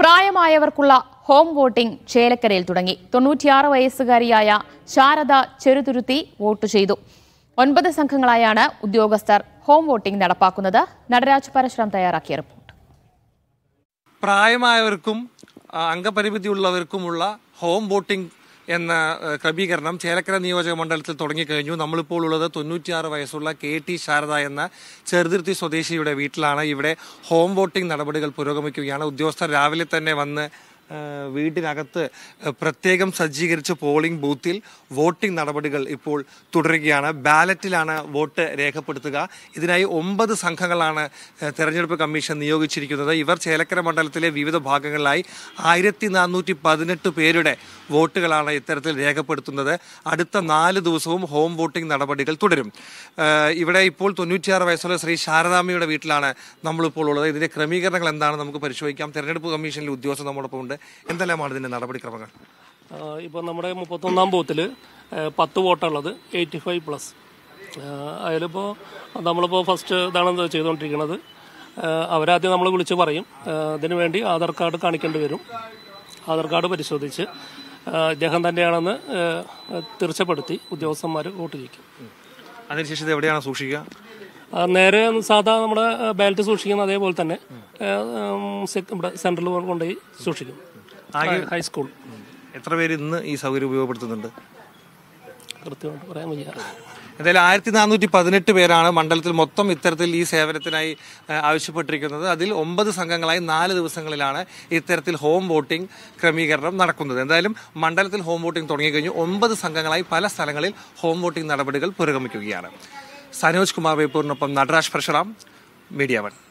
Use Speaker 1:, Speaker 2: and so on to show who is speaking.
Speaker 1: പ്രായമായവർക്കുള്ള home voting ചേലക്കരയിൽ തുടങ്ങി തൊണ്ണൂറ്റിയാറ് വയസ്സുകാരിയായ ശാരദ ചെറുതുരുത്തി വോട്ട് ചെയ്തു ഒൻപത് സംഘങ്ങളായാണ് ഉദ്യോഗസ്ഥർ ഹോം വോട്ടിംഗ് നടപ്പാക്കുന്നത് നടരാജ് പരശുരാം തയ്യാറാക്കിയ റിപ്പോർട്ട്
Speaker 2: പ്രായമായവർക്കും അംഗപരിമിതി ഉള്ളവർക്കുമുള്ള ഹോം വോട്ടിംഗ് എന്ന ക്രമീകരണം ചേലക്കര നിയോജക മണ്ഡലത്തിൽ തുടങ്ങിക്കഴിഞ്ഞു നമ്മളിപ്പോൾ ഉള്ളത് തൊണ്ണൂറ്റിയാറ് വയസ്സുള്ള കെ ടി ശാരദ എന്ന ചെറുതിരുത്തി സ്വദേശിയുടെ വീട്ടിലാണ് ഇവിടെ ഹോം വോട്ടിംഗ് നടപടികൾ പുരോഗമിക്കുകയാണ് ഉദ്യോഗസ്ഥർ രാവിലെ തന്നെ വന്ന് വീടിനകത്ത് പ്രത്യേകം സജ്ജീകരിച്ച പോളിംഗ് ബൂത്തിൽ വോട്ടിംഗ് നടപടികൾ ഇപ്പോൾ തുടരുകയാണ് ബാലറ്റിലാണ് വോട്ട് രേഖപ്പെടുത്തുക ഇതിനായി ഒമ്പത് സംഘങ്ങളാണ് തെരഞ്ഞെടുപ്പ് കമ്മീഷൻ നിയോഗിച്ചിരിക്കുന്നത് ഇവർ ചേലക്കര മണ്ഡലത്തിലെ വിവിധ ഭാഗങ്ങളിലായി ആയിരത്തി നാനൂറ്റി പതിനെട്ട് പേരുടെ വോട്ടുകളാണ് ഇത്തരത്തിൽ രേഖപ്പെടുത്തുന്നത് അടുത്ത നാല് ദിവസവും ഹോം വോട്ടിംഗ് നടപടികൾ തുടരും ഇവിടെ ഇപ്പോൾ തൊണ്ണൂറ്റിയാറ് വയസ്സുള്ള ശ്രീ ശാരദാമ്മയുടെ വീട്ടിലാണ് നമ്മളിപ്പോൾ ഉള്ളത് ഇതിൻ്റെ ക്രമീകരണങ്ങൾ എന്താണ് നമുക്ക് പരിശോധിക്കാം തെരഞ്ഞെടുപ്പ് കമ്മീഷനിലെ
Speaker 3: ഉദ്യോഗസ്ഥ നമ്മോടൊപ്പം ഉണ്ട്
Speaker 2: എന്തെല്ലാമാണ് ഇതിന്റെ നടപടിക്രമങ്ങൾ
Speaker 3: ഇപ്പോൾ നമ്മുടെ മുപ്പത്തൊന്നാം ബൂത്തിൽ പത്ത് വോട്ടുള്ളത് എയ്റ്റി ഫൈവ് പ്ലസ് അതിലിപ്പോൾ നമ്മളിപ്പോൾ ഫസ്റ്റ് ഇതാണ് ചെയ്തുകൊണ്ടിരിക്കുന്നത് അവരാദ്യം നമ്മൾ വിളിച്ച് പറയും ഇതിനു വേണ്ടി ആധാർ കാർഡ് കാണിക്കേണ്ടി വരും ആധാർ കാർഡ് പരിശോധിച്ച് ഇദ്ദേഹം തന്നെയാണെന്ന് തീർച്ചപ്പെടുത്തി ഉദ്യോഗസ്ഥന്മാർ വോട്ട് ചെയ്യിക്കും അതിനുശേഷം
Speaker 2: എവിടെയാണ് സൂക്ഷിക്കുക
Speaker 3: നേരെ സാധാ നമ്മുടെ ബാലറ്റ് സൂക്ഷിക്കുന്ന അതേപോലെ തന്നെ ഇവിടെ സെൻട്രൽ കൊണ്ടുപോയി സൂക്ഷിക്കും ഹൈസ്കൂൾ
Speaker 2: എത്ര പേര് ഇന്ന് ഈ സൗകര്യം ഉപയോഗപ്പെടുത്തുന്നുണ്ട്
Speaker 3: കൃത്യമായിട്ട് പറയാൻ വയ്യ
Speaker 2: എന്തായാലും ആയിരത്തി നാനൂറ്റി പതിനെട്ട് പേരാണ് മണ്ഡലത്തിൽ മൊത്തം ഇത്തരത്തിൽ ഈ സേവനത്തിനായി ആവശ്യപ്പെട്ടിരിക്കുന്നത് അതിൽ ഒമ്പത് സംഘങ്ങളായി നാല് ദിവസങ്ങളിലാണ് ഇത്തരത്തിൽ ഹോം വോട്ടിംഗ് ക്രമീകരണം നടക്കുന്നത് എന്തായാലും മണ്ഡലത്തിൽ ഹോം വോട്ടിംഗ് തുടങ്ങിക്കഴിഞ്ഞു ഒമ്പത് സംഘങ്ങളായി പല സ്ഥലങ്ങളിൽ ഹോം വോട്ടിംഗ് നടപടികൾ പുരോഗമിക്കുകയാണ് സനോജ് കുമാർ വേപ്പൂരിനൊപ്പം നടരാജ്
Speaker 1: പ്രഷറാം മീഡിയ വൺ